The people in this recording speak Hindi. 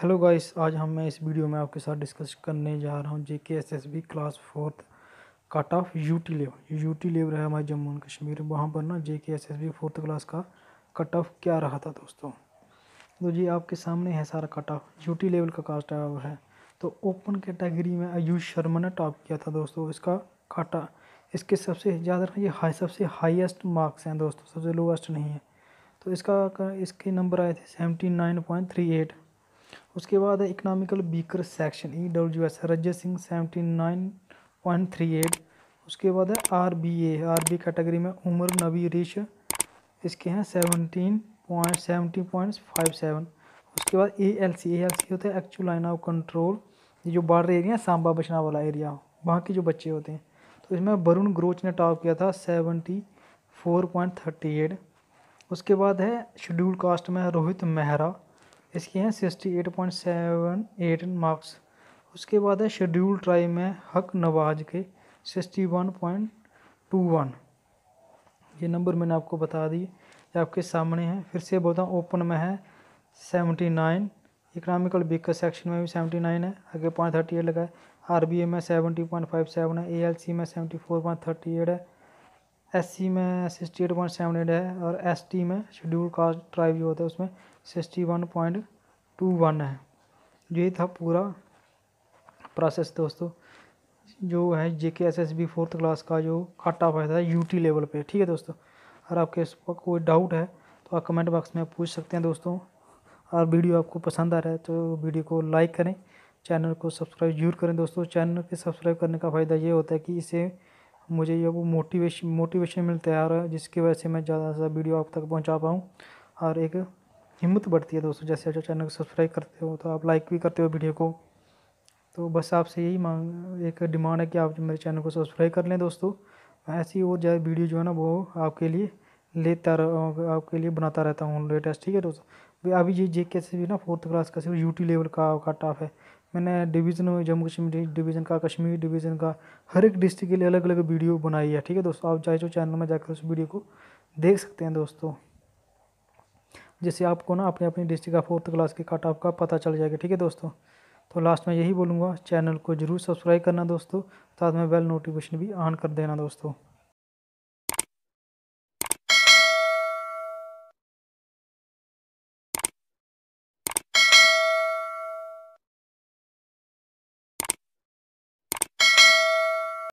हेलो गाइस आज हम मैं इस वीडियो में आपके साथ डिस्कस करने जा रहा हूँ J K S S B class fourth cut off U T level U T level है हमारे जम्मू एंड कश्मीर वहाँ पर ना J K S S B fourth class का कट ऑफ क्या रहा था दोस्तों तो जी आपके सामने है सारा cut off U T level का कास्ट है तो ओपन कैटेगरी में आयुष शर्मा ने टॉप किया था दोस्तों इसका काटा इसके सबसे ज़्यादा ये हाई सबसे हाईएस्ट मार्क्स हैं दोस्तों सबसे लोएस्ट नहीं है तो इसका इसके नंबर आए थे seventy nine point three eight उसके बाद है economical weaker section E W S Rajay Singh seventy nine point three eight उसके बाद है R B A R B category में उमर नबी रिश इसके हैं seventeen point seventy point five seven उसके बाद ए एल सी ए एल सी होता है एक्चुअल लाइन ऑफ कंट्रोल ये जो बॉर्डर एरिया है सांबा बचना वाला एरिया वहाँ के जो बच्चे होते हैं तो इसमें वरुण ग्रोच ने टॉप किया था seventy four point thirty eight उसके बाद है शेड्यूल कास्ट में रोहित मेहरा इसके हैं sixty eight point seven eight marks उसके बाद है शेड्यूल ट्राई में हक नवाज के sixty one point two one ये नंबर मैंने आपको बता दिए ये आपके सामने है फिर से बोलता हूँ ओपन में है seventy nine economical weaker section में भी सेवेंटी नाइन है आगे पॉइंट थर्टी एट लगा आर बी ए में सेवेंटी पॉइंट फाइव सेवन है ए एल सी में seventy four point thirty eight है एस सी में sixty eight point seven eight है और एस टी में शेड्यूल कास्ट ट्राइव जो होता है उसमें sixty one point two one है ये था पूरा प्रोसेस दोस्तों जो है J K S S B fourth class का जो काटा हुआ था यू टी लेवल पे ठीक है दोस्तों अगर आपके इस पर कोई डाउट है तो आप कमेंट बॉक्स में पूछ सकते हैं दोस्तों और वीडियो आपको पसंद आ रहा है तो वीडियो को लाइक करें चैनल को सब्सक्राइब जरूर करें दोस्तों चैनल के सब्सक्राइब करने का फ़ायदा ये होता है कि इसे मुझे ये वो मोटिवेशन मोटिवेशन मिलता है और जिसकी वजह से मैं ज़्यादा से ज़्यादा वीडियो आप तक पहुँचा पाऊँ और एक हिम्मत बढ़ती है दोस्तों जैसे जो चैनल को सब्सक्राइब करते हो तो आप लाइक भी करते हो वीडियो को तो बस आपसे यही मांग एक डिमांड है कि आप मेरे चैनल को सब्सक्राइब कर लें दोस्तों ऐसी और जो वीडियो जो है ना वो आपके लिए लेता आपके लिए बनाता रहता हूँ लेटेस्ट ठीक है दोस्तों अभी ये जे के भी ना फोर्थ क्लास का सिर्फ यूटी लेवल का आपका टाफ है मैंने डिवीज़न जम्मू कश्मीर डिवीज़न का कश्मीर डिवीज़न का हर एक डिस्ट्रिक्ट के लिए अलग अलग वीडियो बनाई है ठीक है दोस्तों आप चाहे जो चैनल में जाकर उस वीडियो को देख सकते हैं दोस्तों जिससे आपको ना अपने अपनी डिस्ट्रिक्ट का फोर्थ क्लास के कट ऑफ का पता चल जाएगा ठीक है दोस्तों तो लास्ट में यही बोलूँगा चैनल को ज़रूर सब्सक्राइब करना दोस्तों साथ में बेल नोटिफिकेशन भी ऑन कर देना दोस्तों